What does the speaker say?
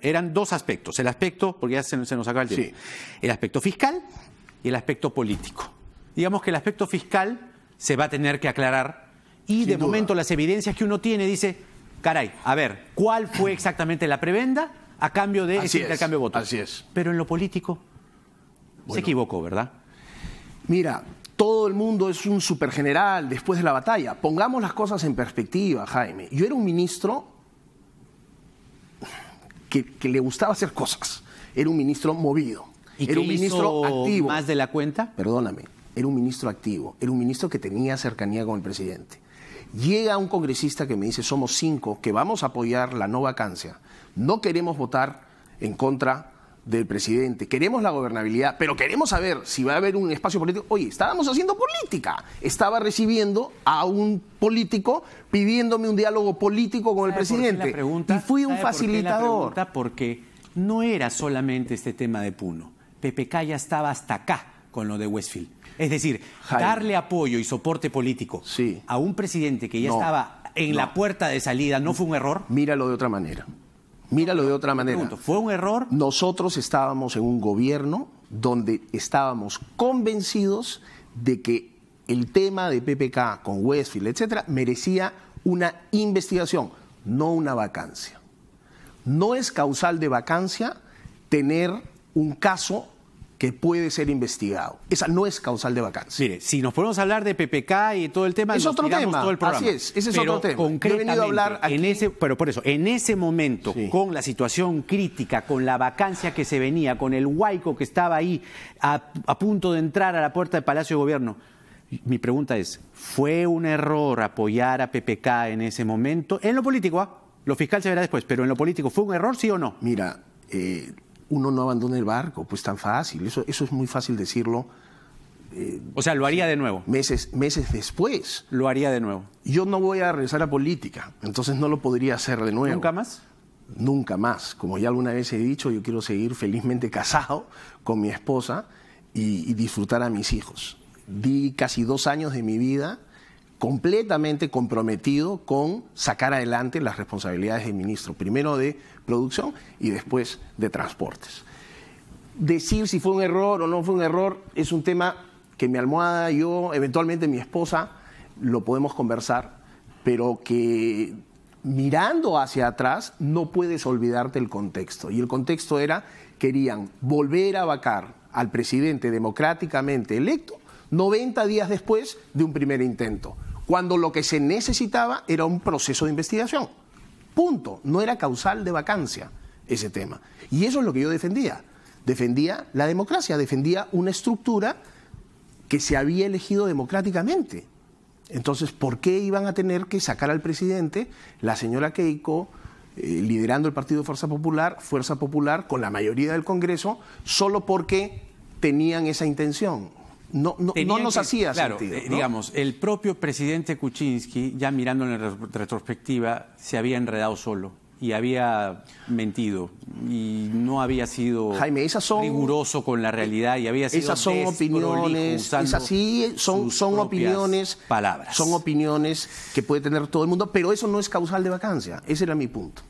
Eran dos aspectos. El aspecto, porque ya se, nos acaba el tiempo. El aspecto fiscal y el aspecto político. Digamos que el aspecto fiscal se va a tener que aclarar y de momento las evidencias que uno tiene dice, caray, a ver, ¿cuál fue exactamente la prebenda a cambio de ese intercambio de votos? Así es. Pero en lo político se equivocó, ¿verdad? Mira, todo el mundo es un supergeneral después de la batalla. Pongamos las cosas en perspectiva, Jaime. Yo era un ministro que, le gustaba hacer cosas. Era un ministro movido. ¿Y era un ministro activo. ¿Más de la cuenta? Perdóname, era un ministro activo, era un ministro que tenía cercanía con el presidente. Llega un congresista que me dice, somos cinco, que vamos a apoyar la no vacancia, no queremos votar en contra del presidente, queremos la gobernabilidad, pero queremos saber si va a haber un espacio político. Oye, estábamos haciendo política. Estaba recibiendo a un político pidiéndome un diálogo político con el presidente. y fui un facilitador. porque no era solamente este tema de Puno. PPK ya estaba hasta acá con lo de Westfield. Es decir, darle apoyo y soporte político a un presidente que ya estaba en la puerta de salida no fue un error. Míralo de otra manera. Míralo de otra manera. ¿Fue un error? Nosotros estábamos en un gobierno donde estábamos convencidos de que el tema de PPK con Westfield, etcétera, merecía una investigación, no una vacancia. No es causal de vacancia tener un caso que puede ser investigado. Esa no es causal de vacancia. Mire, si nos a hablar de PPK y todo el tema, es otro tema. Así es, ese es otro tema. he venido a hablar en ese, pero por eso, en ese momento, con la situación crítica, con la vacancia que se venía, con el huaico que estaba ahí a, a punto de entrar a la puerta del Palacio de Gobierno, mi pregunta es, ¿fue un error apoyar a PPK en ese momento? En lo político, ¿ah? lo fiscal se verá después, pero en lo político, ¿fue un error sí o no? Mira, eh, uno no abandona el barco, pues tan fácil, eso, eso es muy fácil decirlo. Eh, o sea, lo haría de nuevo. Meses, meses después. Lo haría de nuevo. Yo no voy a regresar a política, entonces no lo podría hacer de nuevo. ¿Nunca más? Nunca más. Como ya alguna vez he dicho, yo quiero seguir felizmente casado con mi esposa y disfrutar a mis hijos. Di casi dos años de mi vida completamente comprometido con sacar adelante las responsabilidades del ministro, primero de producción y después de transportes. Decir si fue un error o no fue un error es un tema que mi almohada, yo, eventualmente mi esposa, lo podemos conversar, pero que mirando hacia atrás no puedes olvidarte el contexto. Y el contexto era, querían volver a vacar al presidente democráticamente electo 90 días después de un primer intento, cuando lo que se necesitaba era un proceso de investigación. Punto. No era causal de vacancia ese tema. Y eso es lo que yo defendía. Defendía la democracia, defendía una estructura que se había elegido democráticamente. Entonces, ¿por qué iban a tener que sacar al presidente, la señora Keiko, eh, liderando el partido Fuerza Popular, Fuerza Popular con la mayoría del Congreso, solo porque tenían esa intención? no, no, no nos hacía sentido. Eh, digamos, el propio presidente Kuczynski, ya mirando en la retrospectiva, se había enredado solo y había mentido y no había sido riguroso con la realidad y había sido esas son opiniones son, son opiniones palabras son opiniones que puede tener todo el mundo pero eso no es causal de vacancia ese era mi punto